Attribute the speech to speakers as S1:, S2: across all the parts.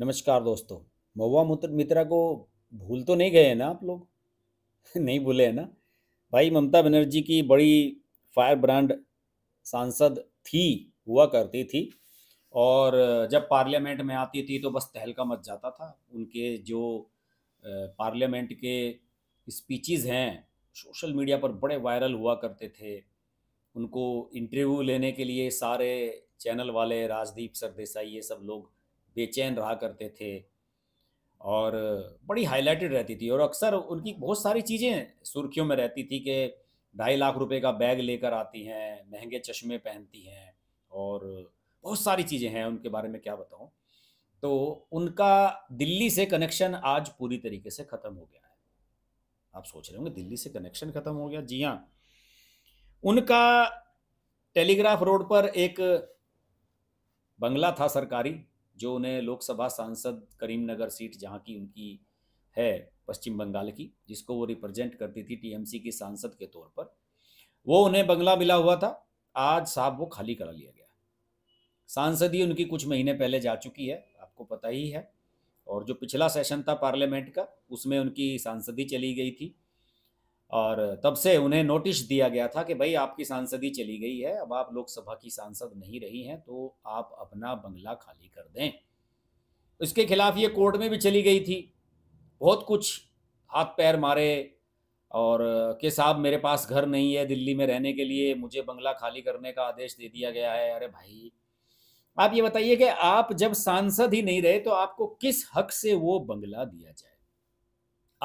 S1: नमस्कार दोस्तों महुआ मुत्र मित्रा को भूल तो नहीं गए हैं ना आप लोग नहीं भूले हैं ना भाई ममता बनर्जी की बड़ी फायर ब्रांड सांसद थी हुआ करती थी और जब पार्लियामेंट में आती थी तो बस तहलका मच जाता था उनके जो पार्लियामेंट के स्पीचेस हैं सोशल मीडिया पर बड़े वायरल हुआ करते थे उनको इंटरव्यू लेने के लिए सारे चैनल वाले राजदीप सरदेसाई ये सब लोग बेचैन रहा करते थे और बड़ी हाईलाइटेड रहती थी और अक्सर उनकी बहुत सारी चीज़ें सुर्खियों में रहती थी कि ढाई लाख रुपए का बैग लेकर आती हैं महंगे चश्मे पहनती हैं और बहुत सारी चीज़ें हैं उनके बारे में क्या बताऊं तो उनका दिल्ली से कनेक्शन आज पूरी तरीके से ख़त्म हो गया है आप सोच रहे होंगे दिल्ली से कनेक्शन ख़त्म हो गया जी हाँ उनका टेलीग्राफ रोड पर एक बंगला था सरकारी जो उन्हें लोकसभा सांसद करीमनगर सीट जहाँ की उनकी है पश्चिम बंगाल की जिसको वो रिप्रेजेंट करती थी टीएमसी की सांसद के तौर पर वो उन्हें बंगला मिला हुआ था आज साहब वो खाली करा लिया गया सांसद ही उनकी कुछ महीने पहले जा चुकी है आपको पता ही है और जो पिछला सेशन था पार्लियामेंट का उसमें उनकी सांसद ही चली गई थी और तब से उन्हें नोटिस दिया गया था कि भाई आपकी सांसदी चली गई है अब आप लोकसभा की सांसद नहीं रही हैं तो आप अपना बंगला खाली कर दें इसके खिलाफ ये कोर्ट में भी चली गई थी बहुत कुछ हाथ पैर मारे और के साहब मेरे पास घर नहीं है दिल्ली में रहने के लिए मुझे बंगला खाली करने का आदेश दे दिया गया है अरे भाई आप ये बताइए कि आप जब सांसद ही नहीं रहे तो आपको किस हक से वो बंगला दिया जाए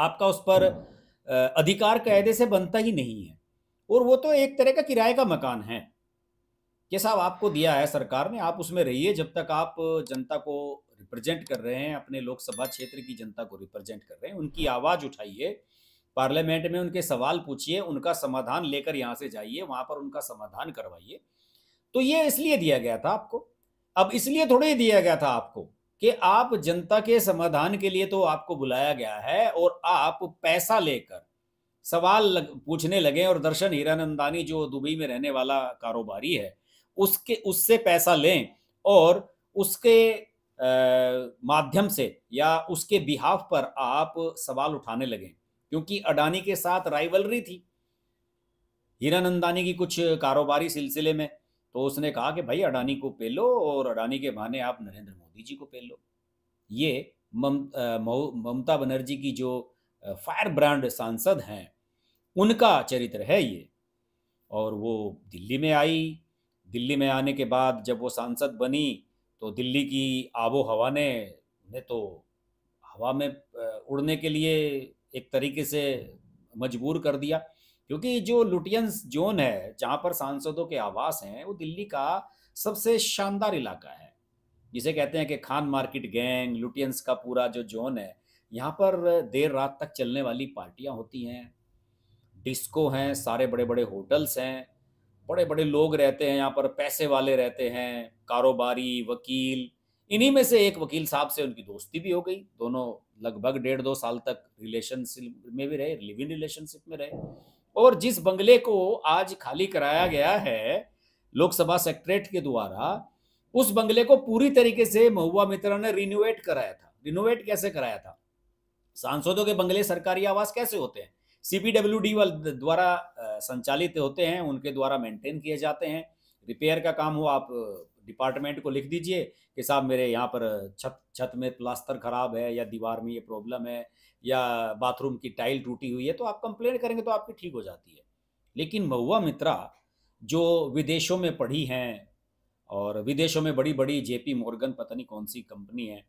S1: आपका उस पर हम्म। अधिकार कायदे से बनता ही नहीं है और वो तो एक तरह का किराए का मकान है ये साहब आपको दिया है सरकार ने आप उसमें रहिए जब तक आप जनता को रिप्रेजेंट कर रहे हैं अपने लोकसभा क्षेत्र की जनता को रिप्रेजेंट कर रहे हैं उनकी आवाज़ उठाइए पार्लियामेंट में उनके सवाल पूछिए उनका समाधान लेकर यहाँ से जाइए वहाँ पर उनका समाधान करवाइए तो ये इसलिए दिया गया था आपको अब इसलिए थोड़े ही दिया गया था आपको कि आप जनता के समाधान के लिए तो आपको बुलाया गया है और आप पैसा लेकर सवाल लग, पूछने लगे और दर्शन हीरानंदानी जो दुबई में रहने वाला कारोबारी है उसके उससे पैसा लें और उसके माध्यम से या उसके बिहाफ पर आप सवाल उठाने लगे क्योंकि अडानी के साथ राइवलरी थी हीरानंदानी की कुछ कारोबारी सिलसिले में तो उसने कहा कि भाई अडानी को पे लो और अडानी के बहाने आप नरेंद्र मोदी जी को पे लो ये ममता बनर्जी की जो फायर ब्रांड सांसद हैं उनका चरित्र है ये और वो दिल्ली में आई दिल्ली में आने के बाद जब वो सांसद बनी तो दिल्ली की आबो हवा ने उन्हें तो हवा में उड़ने के लिए एक तरीके से मजबूर कर दिया क्योंकि जो लुटियंस जोन है जहां पर सांसदों के आवास हैं वो दिल्ली का सबसे शानदार इलाका है जिसे कहते हैं कि खान मार्केट गैंग लुटियंस का पूरा जो जोन है यहाँ पर देर रात तक चलने वाली पार्टियाँ होती हैं डिस्को हैं सारे बड़े बड़े होटल्स हैं बड़े बड़े लोग रहते हैं यहाँ पर पैसे वाले रहते हैं कारोबारी वकील इन्हीं में से एक वकील साहब से उनकी दोस्ती भी हो गई दोनों लगभग डेढ़ दो साल तक रिलेशनशिप में भी रहे लिव इन रिलेशनशिप में रहे और जिस बंगले को आज खाली कराया गया है लोकसभा सेक्रेट के द्वारा उस बंगले को पूरी तरीके से महुआ मित्रा ने रिनोवेट कराया था रिनोवेट कैसे कराया था सांसदों के बंगले सरकारी आवास कैसे होते हैं सीपीडब्ल्यू डी द्वारा संचालित होते हैं उनके द्वारा मेंटेन किए जाते हैं रिपेयर का काम हो आप डिपार्टमेंट को लिख दीजिए कि साहब मेरे यहाँ पर छत छत में प्लास्टर खराब है या दीवार में ये प्रॉब्लम है या बाथरूम की टाइल टूटी हुई है तो आप कंप्लेन करेंगे तो आपकी ठीक हो जाती है लेकिन महुआ मित्रा जो विदेशों में पढ़ी हैं और विदेशों में बड़ी बड़ी जेपी मॉर्गन पता नहीं कौन सी कंपनी है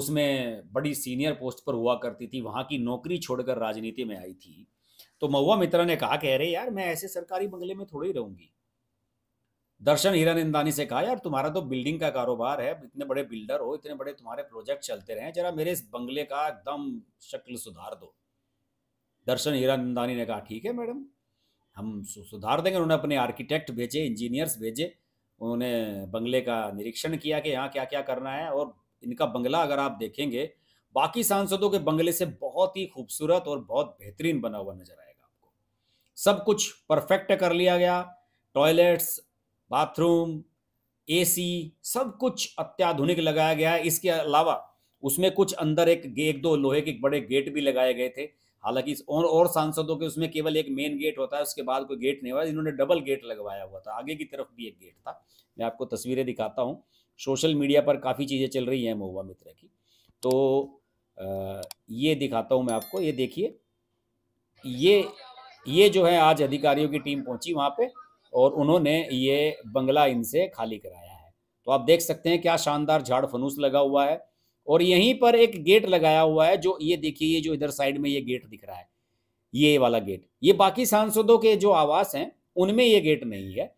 S1: उसमें बड़ी सीनियर पोस्ट पर हुआ करती थी वहाँ की नौकरी छोड़कर राजनीति में आई थी तो महुआ मित्रा ने कहा कह रहे यार मैं ऐसे सरकारी बंगले में थोड़ी रहूँगी दर्शन हीरानंदानी से कहा यार तुम्हारा तो बिल्डिंग का कारोबार है इतने बड़े बिल्डर हो इतने बड़े तुम्हारे प्रोजेक्ट चलते रहे जरा मेरे इस बंगले का एकदम शक्ल सुधार दो दर्शन हीरानंदानी ने कहा ठीक है मैडम हम सुधार देंगे उन्होंने अपने आर्किटेक्ट भेजे इंजीनियर्स भेजे उन्होंने बंगले का निरीक्षण किया कि यहाँ क्या क्या करना है और इनका बंगला अगर आप देखेंगे बाकी सांसदों के बंगले से बहुत ही खूबसूरत और बहुत बेहतरीन बना हुआ नजर आएगा आपको सब कुछ परफेक्ट कर लिया गया टॉयलेट्स बाथरूम एसी सब कुछ अत्याधुनिक लगाया गया है इसके अलावा उसमें कुछ अंदर एक एक दो लोहे के बड़े गेट भी लगाए गए थे हालांकि और और सांसदों के उसमें केवल एक मेन गेट होता है उसके बाद कोई गेट नहीं हुआ इन्होंने डबल गेट लगवाया हुआ था आगे की तरफ भी एक गेट था मैं आपको तस्वीरें दिखाता हूँ सोशल मीडिया पर काफ़ी चीज़ें चल रही हैं महुआ मित्र की तो आ, ये दिखाता हूँ मैं आपको ये देखिए ये ये जो है आज अधिकारियों की टीम पहुंची वहां पे और उन्होंने ये बंगला इनसे खाली कराया है तो आप देख सकते हैं क्या शानदार झाड़ फनूस लगा हुआ है और यहीं पर एक गेट लगाया हुआ है जो ये देखिए ये जो इधर साइड में ये गेट दिख रहा है ये वाला गेट ये बाकी सांसदों के जो आवास हैं उनमें ये गेट नहीं है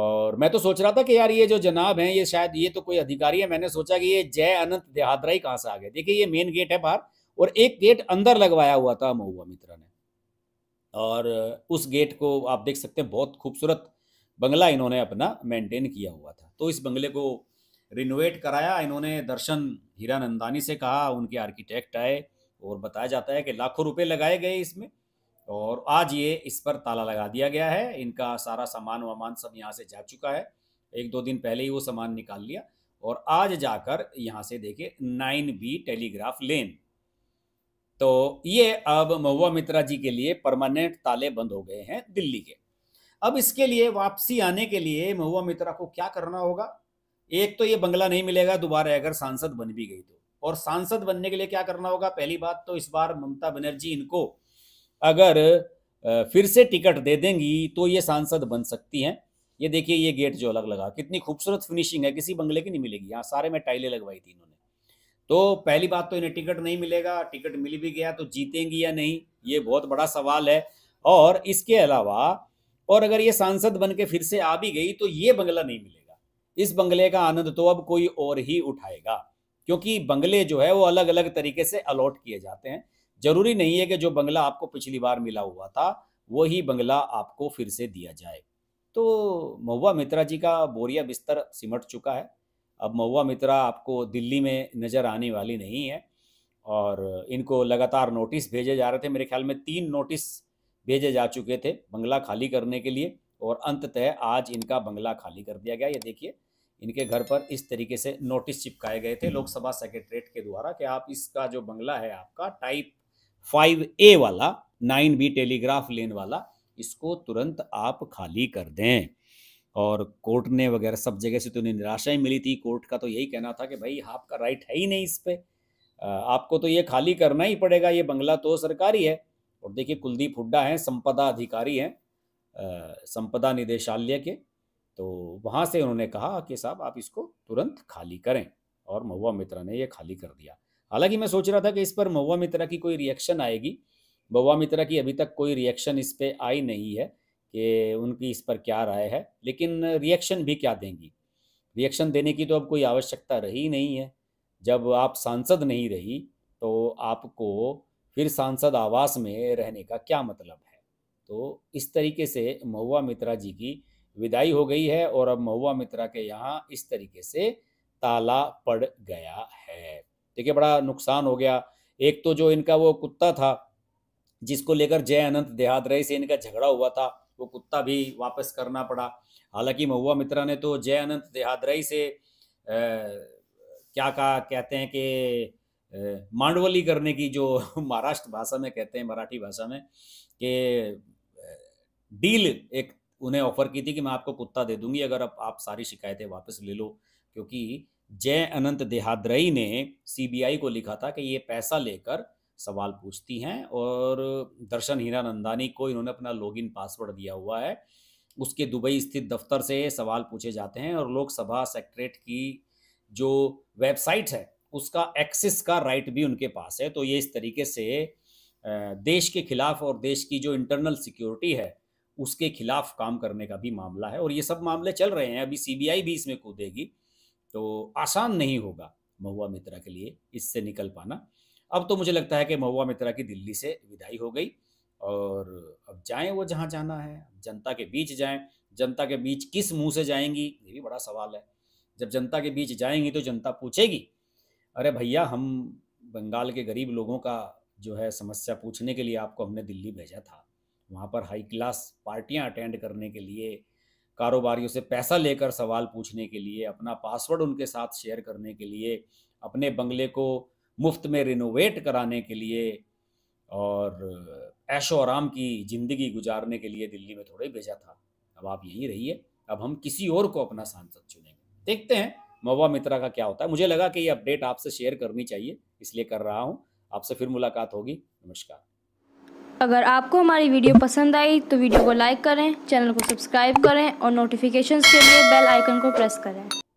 S1: और मैं तो सोच रहा था कि यार ये जो जनाब हैं ये शायद ये तो कोई अधिकारी है मैंने सोचा कि ये जय अनंत ही कहाँ से आ गए देखिए ये मेन गेट है बाहर और एक गेट अंदर लगवाया हुआ था महुआ मित्रा ने और उस गेट को आप देख सकते हैं बहुत खूबसूरत बंगला इन्होंने अपना मेंटेन किया हुआ था तो इस बंगले को रिनोवेट कराया इन्होंने दर्शन हीरानंदानी से कहा उनके आर्किटेक्ट आए और बताया जाता है कि लाखों रुपए लगाए गए इसमें और आज ये इस पर ताला लगा दिया गया है इनका सारा सामान वामान सब यहाँ से जा चुका है एक दो दिन पहले ही वो सामान निकाल लिया और आज जाकर यहाँ से देखे नाइन बी टेलीग्राफ लेन तो ये अब महुआ मित्रा जी के लिए परमानेंट ताले बंद हो गए हैं दिल्ली के अब इसके लिए वापसी आने के लिए महुआ मित्रा को क्या करना होगा एक तो ये बंगला नहीं मिलेगा दोबारा अगर सांसद बन भी गई तो और सांसद बनने के लिए क्या करना होगा पहली बात तो इस बार ममता बनर्जी इनको अगर फिर से टिकट दे देंगी तो ये सांसद बन सकती हैं ये देखिए ये गेट जो अलग लगा कितनी खूबसूरत फिनिशिंग है किसी बंगले की नहीं मिलेगी यहाँ सारे में टाइलें लगवाई थी इन्होंने तो पहली बात तो इन्हें टिकट नहीं मिलेगा टिकट मिल भी गया तो जीतेंगी या नहीं ये बहुत बड़ा सवाल है और इसके अलावा और अगर ये सांसद बन के फिर से आ भी गई तो ये बंगला नहीं मिलेगा इस बंगले का आनंद तो अब कोई और ही उठाएगा क्योंकि बंगले जो है वो अलग अलग तरीके से अलॉट किए जाते हैं जरूरी नहीं है कि जो बंगला आपको पिछली बार मिला हुआ था वही बंगला आपको फिर से दिया जाए तो महुआ मित्रा जी का बोरिया बिस्तर सिमट चुका है अब महुआ मित्रा आपको दिल्ली में नज़र आने वाली नहीं है और इनको लगातार नोटिस भेजे जा रहे थे मेरे ख्याल में तीन नोटिस भेजे जा चुके थे बंगला खाली करने के लिए और अंततः आज इनका बंगला खाली कर दिया गया ये देखिए इनके घर पर इस तरीके से नोटिस चिपकाए गए थे लोकसभा सेक्रेटरीट के द्वारा कि आप इसका जो बंगला है आपका टाइप फाइव ए वाला नाइन बी टेलीग्राफ लेन वाला इसको तुरंत आप खाली कर दें और कोर्ट ने वगैरह सब जगह से तो उन्हें निराशा ही मिली थी कोर्ट का तो यही कहना था कि भाई आपका राइट है ही नहीं इस पर आपको तो ये खाली करना ही पड़ेगा ये बंगला तो सरकारी है और देखिए कुलदीप हुड्डा हैं संपदा अधिकारी हैं संपदा निदेशालय के तो वहाँ से उन्होंने कहा कि साहब आप इसको तुरंत खाली करें और महुआ मित्रा ने ये खाली कर दिया हालांकि मैं सोच रहा था कि इस पर महुआ मित्रा की कोई रिएक्शन आएगी महुआ मित्रा की अभी तक कोई रिएक्शन इस पर आई नहीं है कि उनकी इस पर क्या राय है लेकिन रिएक्शन भी क्या देंगी रिएक्शन देने की तो अब कोई आवश्यकता रही नहीं है जब आप सांसद नहीं रही तो आपको फिर सांसद आवास में रहने का क्या मतलब है तो इस तरीके से महुआ मित्रा जी की विदाई हो गई है और अब महुआ मित्रा के यहाँ इस तरीके से ताला पड़ गया है देखिए बड़ा नुकसान हो गया एक तो जो इनका वो कुत्ता था जिसको लेकर जय अनंत देहात से इनका झगड़ा हुआ था वो कुत्ता भी वापस करना पड़ा हालांकि महुआ मित्रा ने तो जय अनंत देहादराई से आ, क्या कहा कहते हैं कि मांडवली करने की जो महाराष्ट्र भाषा में कहते हैं मराठी भाषा में कि डील एक उन्हें ऑफर की थी कि मैं आपको कुत्ता दे दूंगी अगर आप, आप सारी शिकायतें वापस ले लो क्योंकि जय अनंत देहाद्रई ने सीबीआई को लिखा था कि ये पैसा लेकर सवाल पूछती हैं और दर्शन हीरा नंदानी को इन्होंने अपना लॉगिन पासवर्ड दिया हुआ है उसके दुबई स्थित दफ्तर से सवाल पूछे जाते हैं और लोकसभा सेक्रेट की जो वेबसाइट है उसका एक्सेस का राइट भी उनके पास है तो ये इस तरीके से देश के खिलाफ और देश की जो इंटरनल सिक्योरिटी है उसके खिलाफ काम करने का भी मामला है और ये सब मामले चल रहे हैं अभी सीबीआई भी इसमें कूदेगी तो आसान नहीं होगा महुआ मित्रा के लिए इससे निकल पाना अब तो मुझे लगता है कि महुआ मित्रा की दिल्ली से विदाई हो गई और अब जाएं वो जहां जाना है जनता के बीच जाएं जनता के बीच किस मुंह से जाएंगी ये भी बड़ा सवाल है जब जनता के बीच जाएंगी तो जनता पूछेगी अरे भैया हम बंगाल के गरीब लोगों का जो है समस्या पूछने के लिए आपको हमने दिल्ली भेजा था वहाँ पर हाई क्लास पार्टियाँ अटेंड करने के लिए कारोबारियों से पैसा लेकर सवाल पूछने के लिए अपना पासवर्ड उनके साथ शेयर करने के लिए अपने बंगले को मुफ्त में रिनोवेट कराने के लिए और ऐशो आराम की ज़िंदगी गुजारने के लिए दिल्ली में थोड़े भेजा था अब आप यहीं रहिए अब हम किसी और को अपना सांसद चुनेंगे देखते हैं मवा मित्रा का क्या होता है मुझे लगा कि ये अपडेट आपसे शेयर करनी चाहिए इसलिए कर रहा हूँ आपसे फिर मुलाकात होगी नमस्कार अगर आपको हमारी वीडियो पसंद आई तो वीडियो को लाइक करें चैनल को सब्सक्राइब करें और नोटिफिकेशन के लिए बेल आइकन को प्रेस करें